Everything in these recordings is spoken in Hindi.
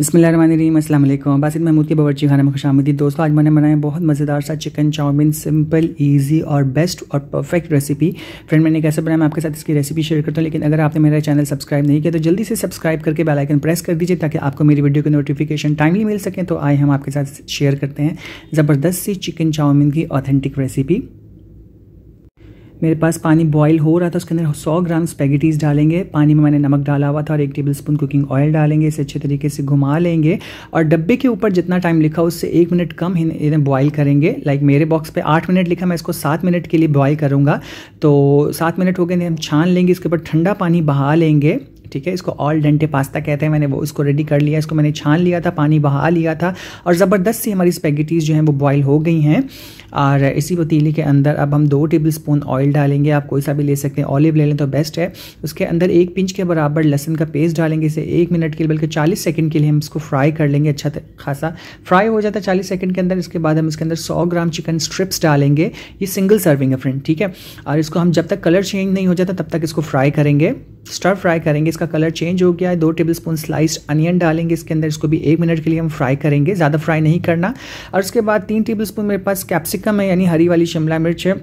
बसमीम अल्लाम बासित महमूद के बवरची खाना में खुश आमदी दोस्तों आज मैंने बनाया बहुत मज़ेदार सा चिकन चाउमिन सिंपल इजी और बेस्ट और परफेक्ट रेसिपी फ्रेंड मैंने कैसे बनाया मैं आपके साथ इसकी रेसिपी शेयर करता हूँ लेकिन अगर आपने मेरा चैनल सब्सक्राइब नहीं किया तो जल्दी से सब्सक्राइब करके बेलाइकन प्रेस कर दीजिए ताकि आपको मेरी वीडियो के नोटिफिकेशन टाइमली मिल सकें तो आए हम आपके साथ शेयर करते हैं ज़बरदस्त सी चिकन चाउमिन की ऑथेंटिक रेसिपी मेरे पास पानी बॉईल हो रहा था उसके अंदर 100 ग्राम स्पेगेटीज़ डालेंगे पानी में मैंने नमक डाला हुआ था और एक टेबल स्पून कुकिंग ऑयल डालेंगे इसे अच्छे तरीके से घुमा लेंगे और डब्बे के ऊपर जितना टाइम लिखा उससे एक मिनट कम इन्हें बॉयल करेंगे लाइक मेरे बॉक्स पर आठ मिनट लिखा मैं इसको सात मिनट के लिए बॉयल करूँगा तो सात मिनट हो गए हम छान लेंगे इसके ऊपर ठंडा पानी बहा लेंगे ठीक है इसको ऑल डेंटे पास्ता कहते हैं मैंने वो इसको रेडी कर लिया इसको मैंने छान लिया था पानी बहा लिया था और ज़बरदस्त सी हमारी स्पेगेटीज़ जो हैं वो बॉयल हो गई हैं और इसी पतीले के अंदर अब हम दो टेबल स्पून ऑयल डालेंगे आप कोई सा भी ले सकते हैं ऑलिव ले लें तो बेस्ट है उसके अंदर एक पिंच के बराबर लहसन का पेस्ट डालेंगे इसे एक मिनट के लिए बल्कि चालीस सेकेंड के लिए हम इसको फ्राई कर लेंगे अच्छा खासा फ्राई हो जाता है चालीस सेकेंड के अंदर इसके बाद हम इसके अंदर सौ ग्राम चिकन स्ट्रिप्स डालेंगे ये सिंगल सर्विंग है फ्रेंड ठीक है और इसको हम जब तक कलर चेंज नहीं हो जाता तब तक इसको फ्राई करेंगे स्टर फ्राई करेंगे इसका कलर चेंज हो गया है दो टेबल स्पून स्लाइस्ड अनियन डालेंगे इसके अंदर इसको भी एक मिनट के लिए हम फ्राई करेंगे ज़्यादा फ्राई नहीं करना और उसके बाद तीन टेबल स्पून मेरे पास कैप्सिकम है यानी हरी वाली शिमला मिर्च है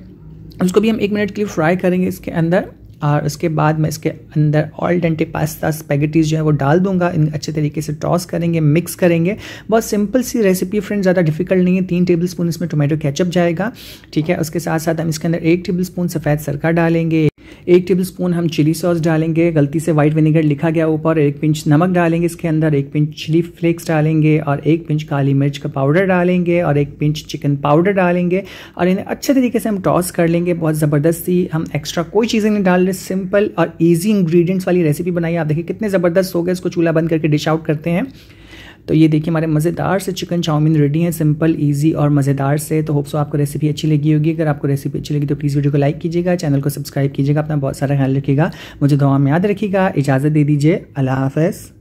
उसको भी हम एक मिनट के लिए फ्राई करेंगे इसके अंदर और उसके बाद मैं इसके अंदर ऑल डेंटे पास्ता स्पेगेटीज जो है वो डाल दूंगा इन अच्छे तरीके से टॉस करेंगे मिक्स करेंगे बहुत सिंपल सी रेसिपी फ्रेंड ज़्यादा डिफिकल्ट नहीं है तीन टेबल स्पून इसमें टोमेटो केचप जाएगा ठीक है उसके साथ साथ हम इसके अंदर एक टेबल स्पून सफ़ेद सरका डालेंगे एक टेबल स्पून हम चिली सॉस डालेंगे गलती से वाइट विनेगर लिखा गया ऊपर एक पिंच नमक डालेंगे इसके अंदर एक पिंच चिली फ्लेक्स डालेंगे और एक पिंच काली मिर्च का पाउडर डालेंगे और एक पिंच चिकन पाउडर डालेंगे और इन्हें अच्छे तरीके से हम टॉस कर लेंगे बहुत ज़बरदस्ती हम एक्स्ट्रा कोई चीज़ें नहीं डाल रहे सिंपल और ईजी इंग्रीडियंट्स वाली रेसिपी बनाई आप देखिए कितने ज़बरदस्त हो गए इसको चूल्हा बंद करके डिश आउट करते हैं तो ये देखिए हमारे मज़ेदार से चिकन चाउमीन रेडी हैं सिंपल ईजी और मज़ेदार से तो होप्स आपको रेसिपी अच्छी लगी होगी अगर आपको रेसिपी अच्छी लगी तो प्लीज़ वीडियो को लाइक कीजिएगा चैनल को सब्सक्राइब कीजिएगा अपना बहुत सारा ख्याल रखिएगा मुझे दुआ में याद रखिएगा इजाज़त दे दीजिए अल्लाह हाफ़